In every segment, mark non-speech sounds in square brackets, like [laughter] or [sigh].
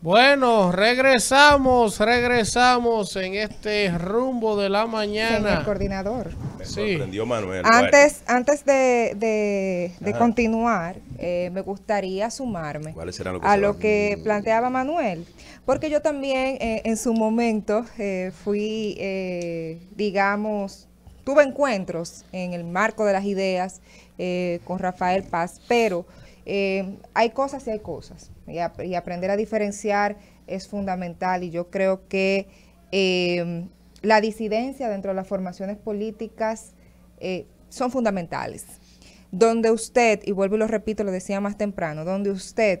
Bueno, regresamos, regresamos en este rumbo de la mañana. coordinador. Me sorprendió Manuel. Antes, antes de, continuar, eh, me gustaría sumarme a lo que planteaba Manuel, porque yo también eh, en su momento eh, fui, digamos, tuve encuentros en el marco de las ideas eh, con Rafael Paz, pero eh, hay cosas y hay cosas. Y, aprender a diferenciar es fundamental y yo creo que eh, la disidencia dentro de las formaciones políticas son fundamentales. Donde usted, y vuelvo y lo repito, lo decía más temprano, donde usted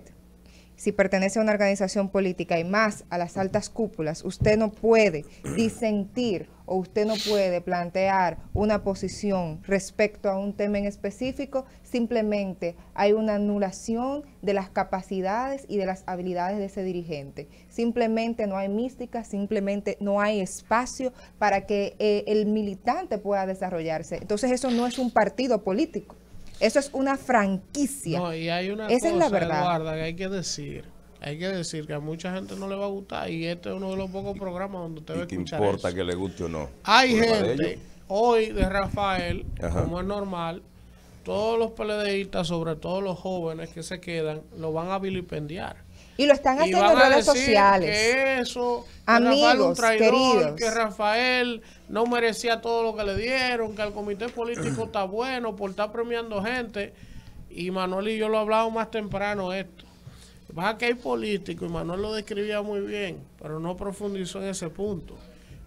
si pertenece a una organización política y más a las altas cúpulas, usted no puede disentir o usted no puede plantear una posición respecto a un tema en específico, simplemente hay una anulación de las capacidades y de las habilidades de ese dirigente. Simplemente no hay mística, simplemente no hay espacio para que eh, el militante pueda desarrollarse. Entonces eso no es un partido político, eso es una franquicia. No, y hay una Esa cosa, es la verdad. que hay que decir hay que decir que a mucha gente no le va a gustar y este es uno de los pocos programas donde usted va a escuchar importa que le guste o no. Hay gente, hoy de Rafael, como es normal, todos los PLDistas, sobre todo los jóvenes que se quedan, lo van a vilipendiar. Y lo están haciendo en redes sociales. eso, Amigos, que Rafael que Rafael no merecía todo lo que le dieron, que el comité político [clears throat] está bueno por estar premiando gente. Y Manuel y yo lo hablamos más temprano esto va que que hay políticos, y Manuel lo describía muy bien, pero no profundizó en ese punto.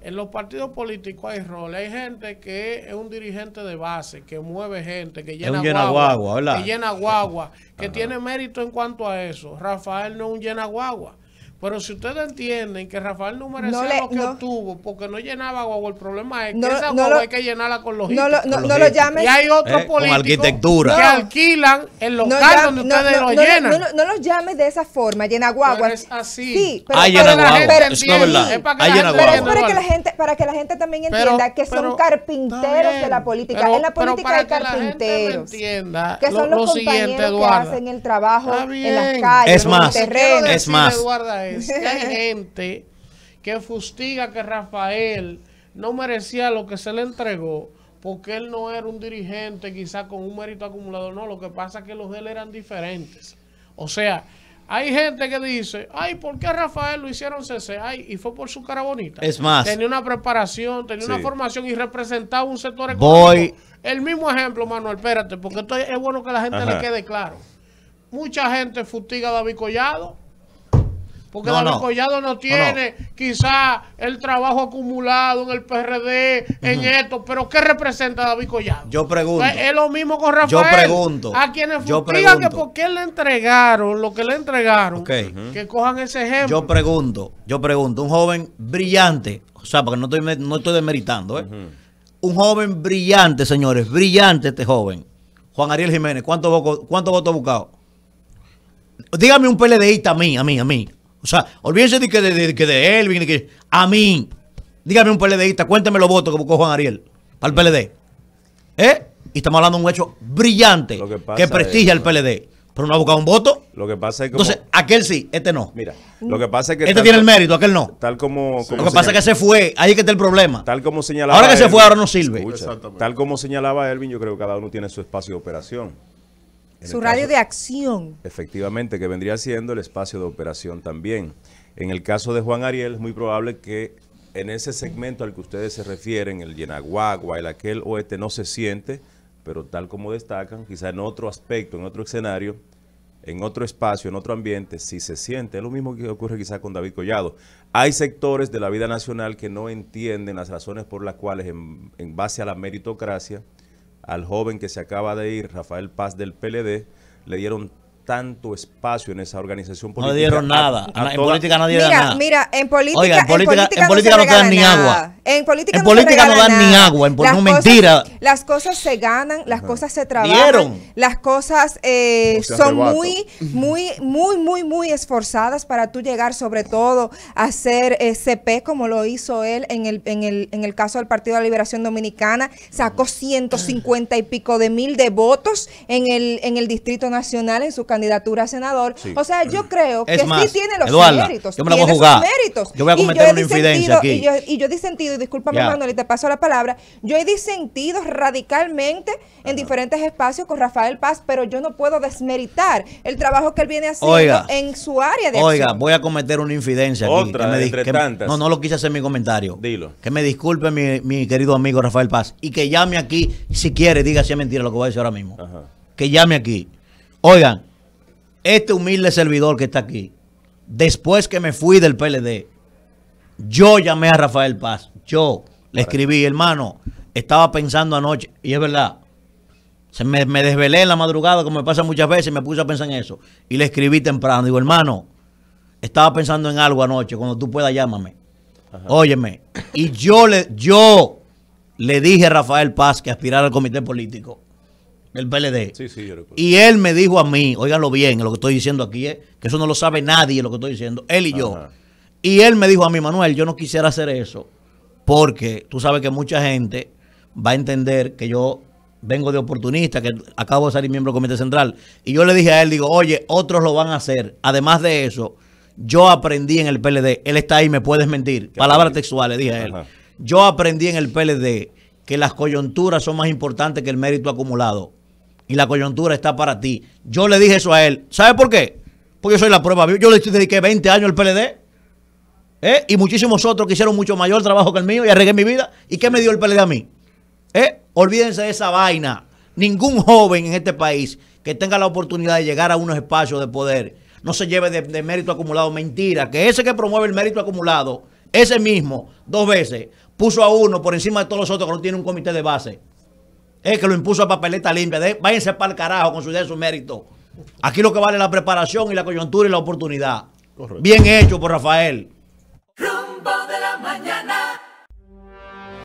En los partidos políticos hay roles. Hay gente que es un dirigente de base, que mueve gente, que llena, guagua, que llena guagua, que [laughs] tiene mérito en cuanto a eso. Rafael no es un llena guagua. Pero si ustedes entienden que Rafael no merecía lo que obtuvo porque no llenaba guagua, el problema es que esa guagua hay que llenarla con los No, lo, llamen. Y hay otros eh, políticos que alquilan los local donde ustedes lo llenan. No, los llames de esa forma, llena guagua. es así. pero hay para, es para que, la, gente, para que la gente, también entienda que son carpinteros de la política. es la política de carpinteros. Que son los compañeros que hacen el trabajo en las calles, en los terrenos. Es más, hay [laughs] gente que fustiga que Rafael no merecía lo que se le entregó porque él no era un dirigente quizá con un mérito acumulado. No, lo que pasa es que los de él eran diferentes. O sea, hay gente que dice, ay, ¿por qué a Rafael lo hicieron CC? Ay, y fue por su cara bonita. Es más. Tenía una preparación, tenía una formación y representaba un sector económico. El mismo ejemplo, Manuel, espérate, porque esto es bueno que la gente le quede claro. Mucha gente fustiga a David Collado porque David Collado no tiene quizá el trabajo acumulado en el PRD, en esto, pero ¿qué representa David Collado? Yo pregunto. Pues es lo mismo con Rafael. Yo pregunto. A quienes yo pregunto. por qué le entregaron lo que le entregaron, que cojan ese ejemplo. Yo pregunto, yo pregunto, un joven brillante, o sea, porque no estoy, no demeritando, ¿eh? Un joven brillante, señores, brillante este joven. Juan Ariel Jiménez, ¿cuántos votos cuánto voto ha buscado? Dígame un PLD a mí, a mí, a mí o sea, olvídense de que de, que de Elvin, a mí. Dígame un PLDista, cuénteme los votos que buscó Juan Ariel al el PLD. ¿Eh? Y estamos hablando de un hecho brillante que, prestigia al PLD. Pero no ha buscado un voto. Lo que pasa es que. Entonces, aquel sí, este no. Mira, lo que pasa es que. Este tiene el mérito, aquel no. Tal como. lo que pasa es que se fue, ahí que está el problema. Tal como señalaba. Ahora que se fue, ahora no sirve. tal como señalaba Elvin, yo creo que cada uno tiene su espacio de operación. Su radio de acción. Efectivamente, que vendría siendo el espacio de operación también. En el caso de Juan Ariel, es muy probable que en ese segmento al que ustedes se refieren, el Yenaguagua, el aquel oeste, no se siente, pero tal como destacan, quizá en otro aspecto, en otro escenario, en otro espacio, en otro ambiente, sí se siente. Es lo mismo que ocurre quizá con David Collado. Hay sectores de la vida nacional que no entienden las razones por las cuales, en base a la meritocracia, al joven que se acaba de ir, Rafael Paz del PLD, le dieron tanto espacio en esa organización política. No dieron nada. en política nadie mira, da nada. Mira, en política, no, te dan ni agua. En política, no, dan ni agua. En no, mentira. Las cosas se ganan, las cosas se trabajan. Las cosas eh, son muy, muy, muy, muy, muy esforzadas para tú llegar, sobre todo, a ser eh, CP como lo hizo él en el, en, el, en el caso del Partido de la Liberación Dominicana. Sacó 150 y pico de mil de votos en el, en el Distrito Nacional en su candidatura a senador. O sea, yo creo que sí tiene los méritos. Yo me la voy a Méritos. Yo voy a cometer una infidencia aquí. Y yo, he disentido, y discúlpame Manuel, y te paso la palabra, yo he disentido radicalmente en diferentes espacios con Rafael Paz, pero yo no puedo desmeritar el trabajo que él viene haciendo en su área de Oiga, voy a cometer una infidencia aquí. No, no lo quise hacer mi comentario. Dilo. Que me disculpe mi, querido amigo Rafael Paz y que llame aquí, si quiere, diga si es mentira lo que voy a decir ahora mismo. Que llame aquí. Oigan, este humilde servidor que está aquí, después que me fui del PLD, yo llamé a Rafael Paz, yo le escribí, hermano, estaba pensando anoche, y es verdad, se me, desvelé en la madrugada, como me pasa muchas veces, me puse a pensar en eso, y le escribí temprano, digo, hermano, estaba pensando en algo anoche, cuando tú puedas llámame, óyeme, y yo le, yo le dije a Rafael Paz que aspirara al comité político. El PLD. Y él me dijo a mí, óiganlo bien, lo que estoy diciendo aquí es eh, que eso no lo sabe nadie, lo que estoy diciendo, él y yo. Y él me dijo a mí, Manuel, yo no quisiera hacer eso porque tú sabes que mucha gente va a entender que yo vengo de oportunista, que acabo de salir miembro del Comité Central. Y yo le dije a él, digo, oye, otros lo van a hacer. Además de eso, yo aprendí en el PLD, él está ahí, me puedes mentir. Palabras textuales, dije a él. Yo aprendí en el PLD que las coyunturas son más importantes que el mérito acumulado y la coyuntura está para ti. Yo le dije eso a él. ¿Sabe por qué? Porque yo soy la prueba. Yo le dediqué 20 años al PLD. ¿eh? Y muchísimos otros que hicieron mucho mayor trabajo que el mío y arregué mi vida. ¿Y qué me dio el PLD a mí? ¿Eh? Olvídense de esa vaina. Ningún joven en este país que tenga la oportunidad de llegar a unos espacios de poder no se lleve de, de mérito acumulado. Mentira, que ese que promueve el mérito acumulado, ese mismo, dos veces, puso a uno por encima de todos los otros que no tiene un comité de base. Es que lo impuso a papeleta limpia. váyanse para el carajo con su de su mérito. Aquí lo que vale la preparación y la coyuntura y la oportunidad. Bien hecho por Rafael.